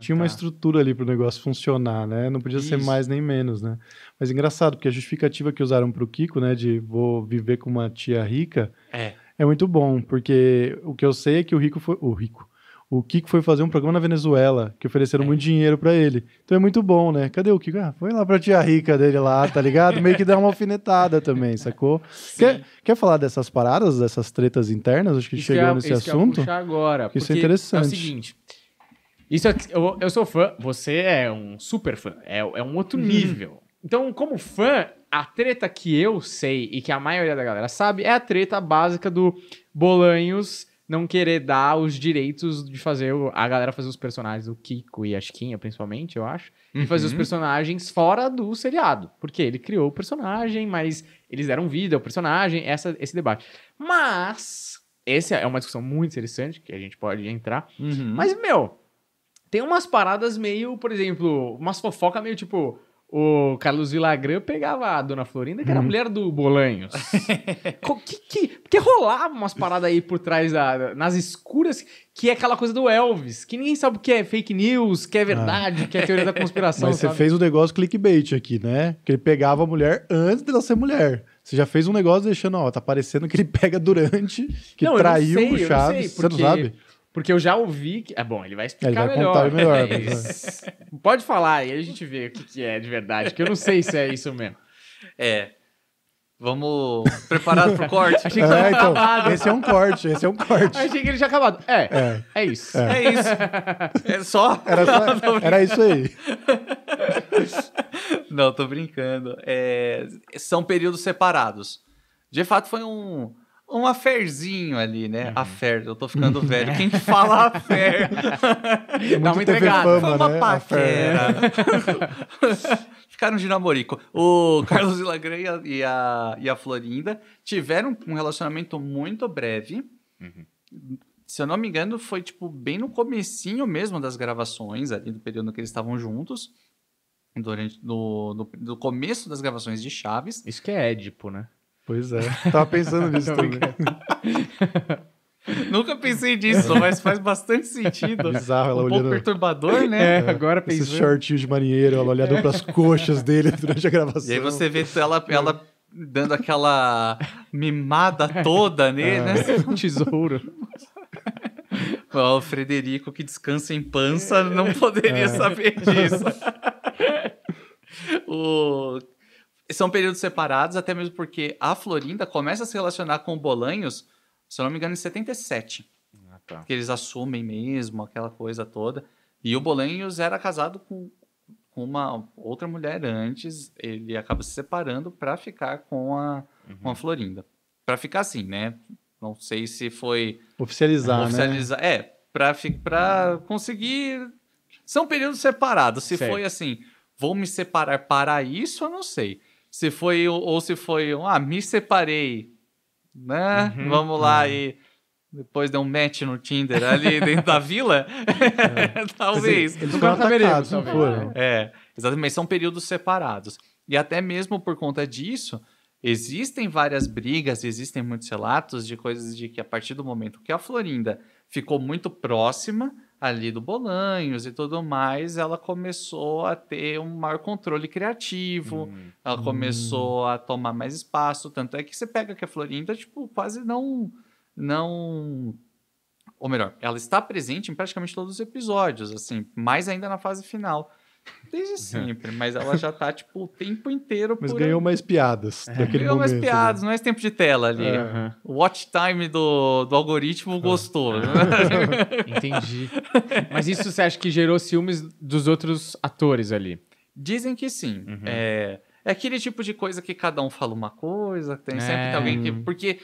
Tinha tá. uma estrutura ali para o negócio funcionar, né? Não podia Isso. ser mais nem menos, né? Mas engraçado, porque a justificativa que usaram para o Kiko, né, de vou viver com uma tia rica, é. é muito bom, porque o que eu sei é que o rico foi. O rico. O Kiko foi fazer um programa na Venezuela, que ofereceram é. muito dinheiro para ele. Então é muito bom, né? Cadê o Kiko? Ah, foi lá pra tia rica dele lá, tá ligado? Meio que dá uma alfinetada também, sacou? Quer, quer falar dessas paradas, dessas tretas internas? Acho que isso chegou é, nesse assunto. Que agora. Porque isso é interessante. É o seguinte isso aqui, eu, eu sou fã, você é um super fã, é, é um outro uhum. nível. Então, como fã, a treta que eu sei e que a maioria da galera sabe é a treta básica do Bolanhos não querer dar os direitos de fazer o, a galera fazer os personagens, o Kiko e a Chiquinha, principalmente, eu acho, e fazer os uhum. personagens fora do seriado. Porque ele criou o personagem, mas eles deram vida ao personagem, essa, esse debate. Mas, essa é uma discussão muito interessante que a gente pode entrar. Uhum. Mas, meu, tem umas paradas meio, por exemplo, umas fofocas meio tipo. O Carlos Villagrã pegava a dona Florinda, que era a uhum. mulher do Bolanhos. que, que, porque rolava umas paradas aí por trás, da, nas escuras, que é aquela coisa do Elvis, que ninguém sabe o que é fake news, que é ah. verdade, ah. que é teoria da conspiração. Mas sabe? você fez o um negócio clickbait aqui, né? Que ele pegava a mulher antes dela ser mulher. Você já fez um negócio deixando, ó, tá parecendo que ele pega durante, que não, traiu sei, o Chaves. Sei, porque... Você não sabe? Porque eu já ouvi que. É bom, ele vai explicar ele vai melhor. melhor é né? Pode falar, e aí a gente vê o que, que é de verdade, que eu não sei se é isso mesmo. É. Vamos preparado pro corte. Achei que é, então, acabado. Esse é um corte, esse é um corte. Achei que ele já acabado. É, é, é isso. É, é isso. É só. Era, só, não, era isso aí. Não, tô brincando. É, são períodos separados. De fato, foi um um aferzinho ali, né? Uhum. Afer, eu tô ficando velho. Quem fala afer? É Dá uma entregada. Fama, Foi uma né? paquera. Ficaram de namorico. O Carlos Ilagre e a, e a Florinda tiveram um relacionamento muito breve. Uhum. Se eu não me engano, foi tipo bem no comecinho mesmo das gravações, ali do período que eles estavam juntos. Durante, no, no começo das gravações de Chaves. Isso que é Édipo, né? Pois é. Tava pensando nisso também. Nunca pensei nisso, mas faz bastante sentido. Bizarro, ela um olhando... pouco perturbador, né? É, agora pensei. Esse shortinho de marinheiro, ela olhando é. pras coxas dele durante a gravação. E aí você vê ela, ela dando aquela mimada é. toda nele, né? É. Um tesouro. o Frederico, que descansa em pança, não é. poderia é. saber disso. o são períodos separados, até mesmo porque a Florinda começa a se relacionar com o Bolanhos, se eu não me engano, em 77. Ah, tá. Que eles assumem mesmo, aquela coisa toda. E o Bolanhos era casado com uma outra mulher antes, ele acaba se separando para ficar com a, uhum. com a uhum. Florinda. Para ficar assim, né? Não sei se foi. Oficializar, né? oficializar né? É, para conseguir. São períodos separados. Se certo. foi assim, vou me separar para isso, eu não sei se foi ou se foi um, ah, me separei, né? Uhum, Vamos lá uhum. É. e depois deu um match no Tinder ali dentro da vila. É. talvez. Assim, eles foram atacados, não foram. É, exatamente. São períodos separados. E até mesmo por conta disso, Existem várias brigas, existem muitos relatos de coisas de que a partir do momento que a Florinda ficou muito próxima ali do Bolanhos e tudo mais, ela começou a ter um maior controle criativo, hum. ela hum. começou a tomar mais espaço, tanto é que você pega que a Florinda, tipo, quase não não ou melhor, ela está presente em praticamente todos os episódios, assim, mais ainda na fase final. Desde sempre, mas ela já tá, tipo, o tempo inteiro. Mas por... ganhou mais piadas é. daquele ganhou momento. mais né? piadas, né? mais tempo de tela ali. Uhum. watch time do, do algoritmo uhum. gostou. Uhum. Entendi. Mas isso você acha que gerou ciúmes dos outros atores ali? Dizem que sim. Uhum. É, é aquele tipo de coisa que cada um fala uma coisa, tem é. sempre alguém que. Porque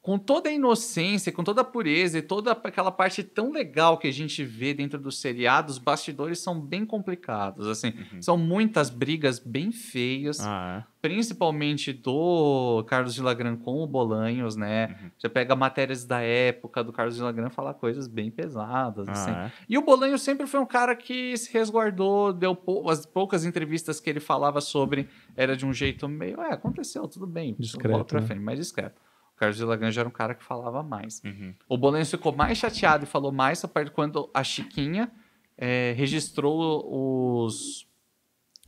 com toda a inocência, com toda a pureza e toda aquela parte tão legal que a gente vê dentro do seriado, os bastidores são bem complicados, assim. Uhum. São muitas brigas bem feias, ah, é. principalmente do Carlos de Lagran com o Bolanhos, né? Uhum. Você pega matérias da época do Carlos de Lagran falar coisas bem pesadas, ah, assim. É. E o Bolanhos sempre foi um cara que se resguardou, deu pou... as poucas entrevistas que ele falava sobre era de um jeito meio, é, aconteceu, tudo bem, discreto, né? frente, mais discreto. Carlos de Lagrange era um cara que falava mais. Uhum. O Bolense ficou mais chateado e falou mais a partir quando a Chiquinha é, registrou os,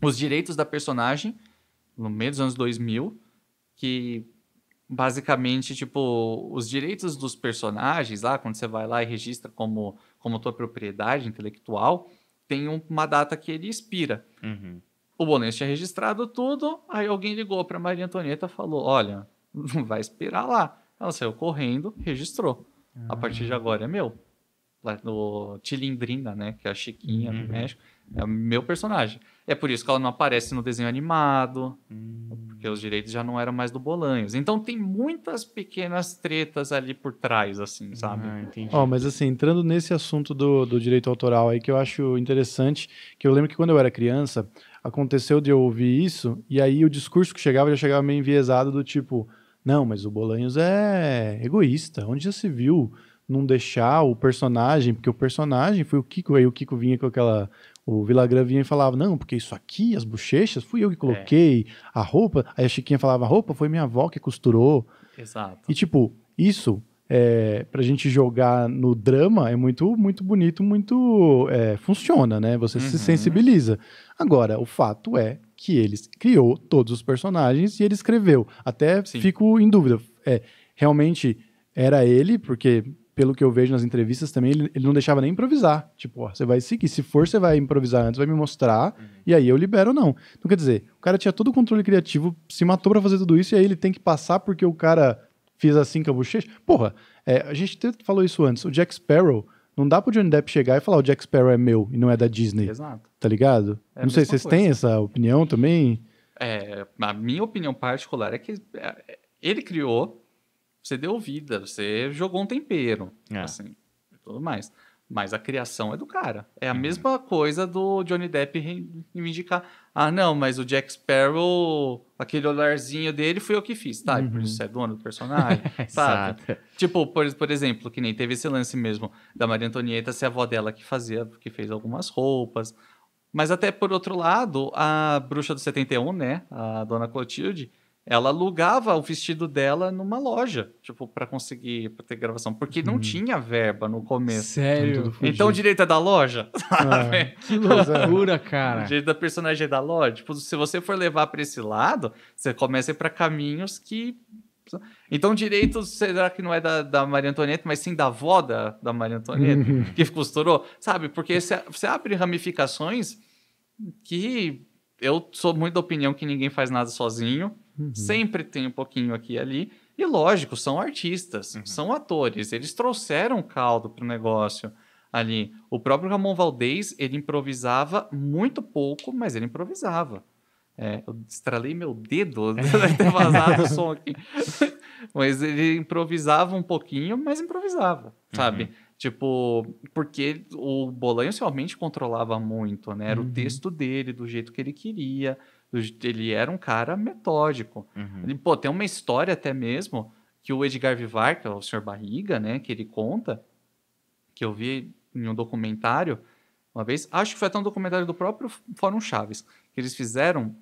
os direitos da personagem no meio dos anos 2000, que basicamente, tipo, os direitos dos personagens lá, quando você vai lá e registra como, como tua propriedade intelectual, tem uma data que ele expira. Uhum. O Bolense tinha registrado tudo, aí alguém ligou para Maria Antonieta e falou, olha, não vai esperar lá. Ela saiu correndo, registrou. A partir de ah. agora é meu. No Tilindrina, né? Que é a Chiquinha uhum. do México. É meu personagem. É por isso que ela não aparece no desenho animado, hum. porque os direitos já não eram mais do Bolanhos. Então tem muitas pequenas tretas ali por trás, assim, sabe? Ah, entendi. Oh, mas assim, entrando nesse assunto do, do direito autoral aí, que eu acho interessante, que eu lembro que quando eu era criança, aconteceu de eu ouvir isso, e aí o discurso que chegava já chegava meio enviesado do tipo não, mas o Bolanhos é egoísta. Onde já se viu não deixar o personagem, porque o personagem foi o Kiko, aí o Kiko vinha com aquela. O Vilagrã vinha e falava, não, porque isso aqui, as bochechas, fui eu que é. coloquei, é. a roupa. Aí a Chiquinha falava, a roupa foi minha avó que costurou. Exato. E tipo, isso é, pra gente jogar no drama é muito, muito bonito, muito. É, funciona, né? Você uhum. se sensibiliza. Agora, o fato é que ele criou todos os personagens e ele escreveu. Até Sim. fico em dúvida. É, realmente era ele, porque pelo que eu vejo nas entrevistas também, ele, ele não deixava nem improvisar. Tipo, você vai seguir. Se for, você vai improvisar antes, vai me mostrar, uhum. e aí eu libero ou não. Então, quer dizer, o cara tinha todo o controle criativo, se matou pra fazer tudo isso, e aí ele tem que passar porque o cara fez assim com a bochecha. Porra, é, a gente falou isso antes. O Jack Sparrow não dá pro Johnny Depp chegar e falar o Jack Sparrow é meu e não é da Disney. Exato. Tá ligado? É não sei, vocês coisa. têm essa opinião também? É, a minha opinião particular é que é, ele criou, você deu vida, você jogou um tempero, é. assim, tudo mais. Mas a criação é do cara. É a uhum. mesma coisa do Johnny Depp reivindicar. Ah, não, mas o Jack Sparrow, aquele olharzinho dele, foi eu que fiz. Tá, uhum. por isso é dono do personagem, sabe? tipo, por, por exemplo, que nem teve esse lance mesmo da Maria Antonieta ser a avó dela que fazia, que fez algumas roupas. Mas até por outro lado, a bruxa do 71, né? A Dona Clotilde, ela alugava o vestido dela numa loja, tipo, para conseguir pra ter gravação, porque não hum. tinha verba no começo. Sério? Então direito é da loja, Ah, que loucura, cara. O direito da personagem é da loja. Tipo, se você for levar para esse lado, você começa a ir pra caminhos que. Então, direito, será que não é da, da Maria Antonieta, mas sim da avó da, da Maria Antonieta, que costurou? Sabe? Porque você abre ramificações que eu sou muito da opinião que ninguém faz nada sozinho. Uhum. Sempre tem um pouquinho aqui e ali. E lógico, são artistas, uhum. são atores, eles trouxeram caldo para o negócio ali. O próprio Ramon Valdez, ele improvisava muito pouco, mas ele improvisava. É, eu estralei meu dedo, deve ter vazado o som aqui. mas ele improvisava um pouquinho, mas improvisava, sabe? Uhum. Tipo, porque o Bolanho realmente controlava muito, né? Era uhum. o texto dele, do jeito que ele queria. Ele era um cara metódico. Uhum. pô, tem uma história até mesmo que o Edgar Vivar, que é o Sr. Barriga, né, que ele conta, que eu vi em um documentário uma vez, acho que foi até um documentário do próprio Fórum Chaves, que eles fizeram,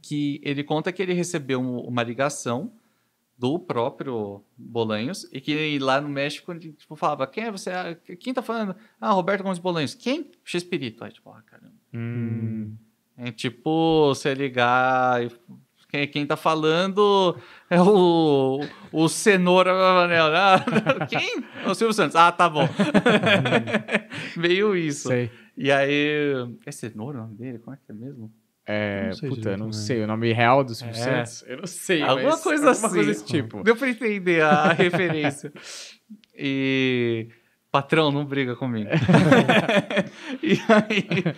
que ele conta que ele recebeu uma ligação do próprio Bolanhos e que lá no México ele, tipo, falava quem é você ah, quem tá falando ah Roberto Gomes Bolanhos quem X Espírito aí tipo ah caramba hum. É tipo, você ligar. Quem, quem tá falando é o, o cenoura. Ah, quem? É o Silvio Santos. Ah, tá bom. Veio isso. Sei. E aí. É cenoura o nome dele? Como é que é mesmo? É, puta, eu não também. sei né? o nome real do Silvio é. Santos. Eu não sei. Alguma coisa alguma assim. Coisa desse tipo. Deu pra entender a referência. E. Patrão, não briga comigo. e aí,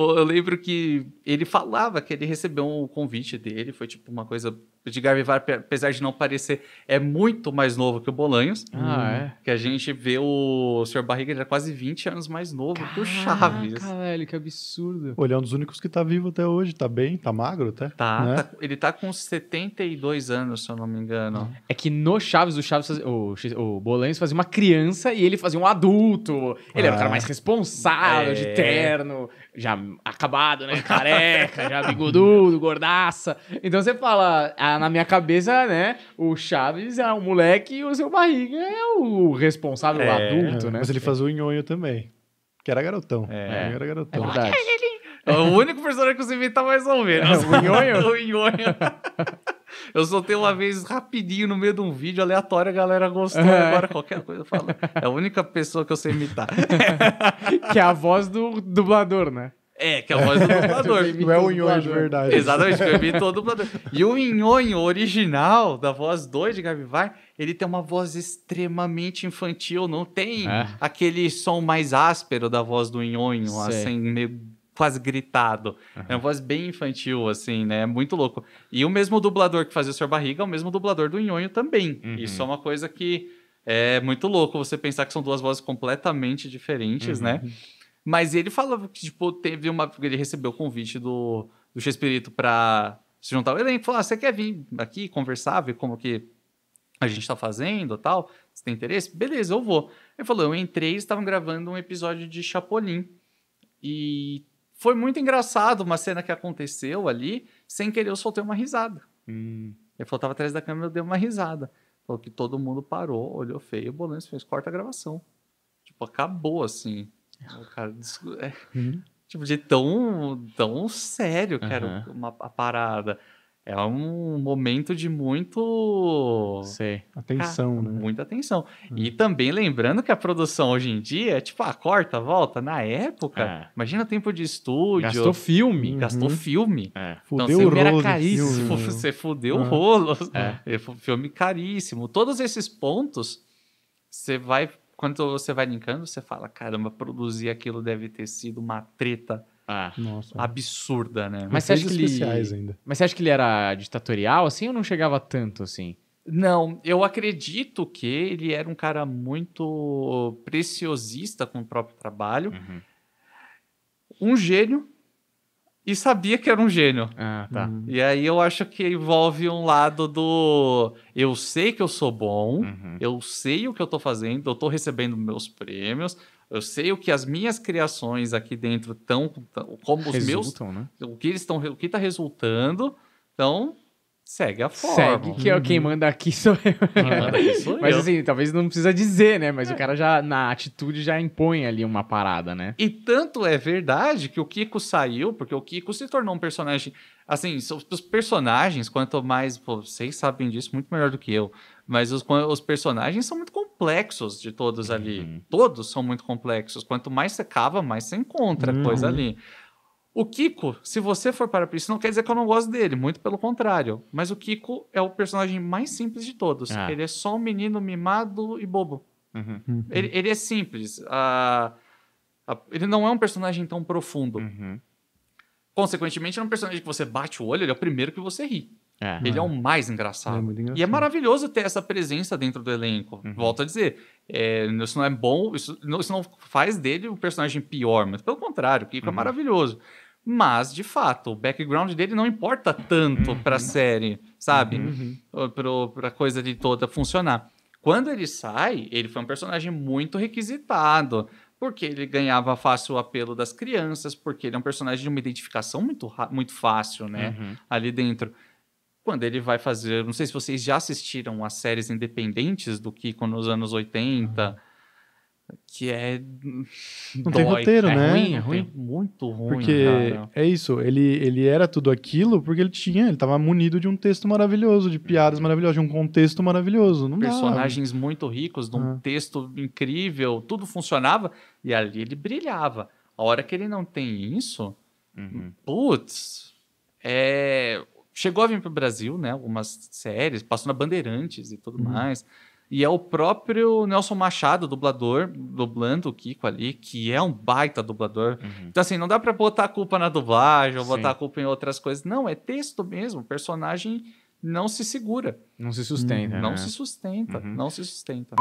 eu lembro que ele falava que ele recebeu um convite dele, foi tipo uma coisa o Edgar Vivar, apesar de não parecer, é muito mais novo que o Bolanhos. Ah, hum. é? Que a gente vê o Sr. Barriga, ele é quase 20 anos mais novo Caraca, que o Chaves. Caralho, que absurdo. ele é um dos únicos que tá vivo até hoje. Tá bem, tá magro até. Tá, né? tá ele tá com 72 anos, se eu não me engano. É que no Chaves, o Chaves, fazia, o, o Bolanhos fazia uma criança e ele fazia um adulto. Ele ah. era o cara ah. mais responsável, é. de terno, já acabado, né? Careca, já bigodudo, gordaça. Então você fala ah, na minha cabeça, né, o Chaves é um moleque e o seu barriga é o responsável é, adulto, né? Mas ele fazia o nhonho também. Que era garotão. É, era garotão. É verdade. É o único personagem que você inventa tá mais ou menos. É, o nhonho? o nhonho. Eu soltei uma vez rapidinho no meio de um vídeo aleatório, a galera gostou. É. Agora qualquer coisa eu falo. É a única pessoa que eu sei imitar. que é a voz do dublador, né? É, que é a voz do é. dublador. Não é o Nhonho de verdade. Exatamente, eu imitou é o dublador. E o Nhonho original, da voz 2 de Gavivar, ele tem uma voz extremamente infantil, não tem é. aquele som mais áspero da voz do Nhonho, Sei. assim, meio quase gritado. Uhum. É uma voz bem infantil, assim, né? Muito louco. E o mesmo dublador que fazia o Sr. Barriga é o mesmo dublador do Nhonho também. Uhum. Isso é uma coisa que é muito louco você pensar que são duas vozes completamente diferentes, uhum. né? Mas ele falou que, tipo, teve uma. Ele recebeu o convite do, do Chespirito pra se juntar ao elenco. Falou: ah, você quer vir aqui conversar, ver como que a gente tá fazendo tal? Você tem interesse? Beleza, eu vou. Ele falou: eu entrei estavam gravando um episódio de Chapolin. E foi muito engraçado uma cena que aconteceu ali. Sem querer, eu soltei uma risada. Hum. Ele falou: tava tá atrás da câmera, eu dei uma risada. Falou que todo mundo parou, olhou feio, o Bolanhos fez, corta a gravação. Tipo, acabou assim. Cara, é, uhum. Tipo, de tão, tão sério, que uhum. uma, a parada. É um momento de muito. Sei. Atenção, né? Muita atenção. Uhum. E também lembrando que a produção hoje em dia é tipo, ah, corta, volta. Na época, é. imagina o tempo de estúdio. Gastou filme. Gastou uhum. filme. É. Então, fudeu então, o rolo. Era caríssimo. Filme. Né? Você fudeu o rolo. É. Filme caríssimo. Todos esses pontos, você vai quando você vai linkando, você fala, caramba, produzir aquilo deve ter sido uma treta ah, absurda, né? Mas você, acha que ele... Mas você acha que ele era ditatorial, assim, ou não chegava tanto, assim? Não, eu acredito que ele era um cara muito preciosista com o próprio trabalho. Uhum. Um gênio, e sabia que era um gênio. Ah, tá. Uhum. E aí eu acho que envolve um lado do eu sei que eu sou bom, uhum. eu sei o que eu tô fazendo, eu tô recebendo meus prêmios, eu sei o que as minhas criações aqui dentro estão, como os Resultam, meus, né? o que eles estão, o que tá resultando. Então, Segue a forma. Segue, que é uhum. quem manda aqui sou eu. Aqui sou mas eu. assim, talvez não precisa dizer, né? Mas é. o cara já, na atitude, já impõe ali uma parada, né? E tanto é verdade que o Kiko saiu, porque o Kiko se tornou um personagem. Assim, os personagens, quanto mais. Pô, vocês sabem disso muito melhor do que eu. Mas os, os personagens são muito complexos de todos ali. Uhum. Todos são muito complexos. Quanto mais você cava, mais você encontra uhum. coisa ali. O Kiko, se você for para isso, não quer dizer que eu não gosto dele, muito pelo contrário. Mas o Kiko é o personagem mais simples de todos. Ah. Ele é só um menino mimado e bobo. Uhum. uhum. Ele, ele, é simples. ele não é um personagem tão profundo. Uhum. Consequentemente, é um personagem que você bate o olho, ele é o primeiro que você ri. É. Ele é o é. mais engraçado. É engraçado. E é maravilhoso ter essa presença dentro do elenco. Uhum. Volto a dizer, é, isso não é bom, isso não, isso não, faz dele um personagem pior, mas pelo contrário, o Kiko é uhum. é maravilhoso. Mas, de fato, o background dele não importa tanto uhum. para a série, sabe? Uhum. uhum. Para a coisa de toda funcionar. Quando ele sai, ele foi um personagem muito requisitado, porque ele ganhava fácil o apelo das crianças, porque ele é um personagem de uma identificação muito, muito fácil, né? Uhum. Ali dentro. Quando ele vai fazer. Não sei se vocês já assistiram as séries independentes do Kiko nos anos 80 que é não dói. tem roteiro, é né? Ruim, é ruim, muito ruim. Porque né, cara. é isso, ele, ele era tudo aquilo porque ele tinha, ele estava munido de um texto maravilhoso, de piadas maravilhosas, de um contexto maravilhoso. Não Personagens muito ricos, de um ah. texto incrível, tudo funcionava e ali ele brilhava. A hora que ele não tem isso, uhum. putz, é... chegou a vir para o Brasil, né? Algumas séries, passou na Bandeirantes e tudo uhum. mais. E é o próprio Nelson Machado, dublador, dublando o Kiko ali, que é um baita dublador. Uhum. Então, assim, não dá pra botar a culpa na dublagem ou Sim. botar a culpa em outras coisas. Não, é texto mesmo. O personagem não se segura. Não se sustenta. Não né? se sustenta. Uhum. Não se sustenta.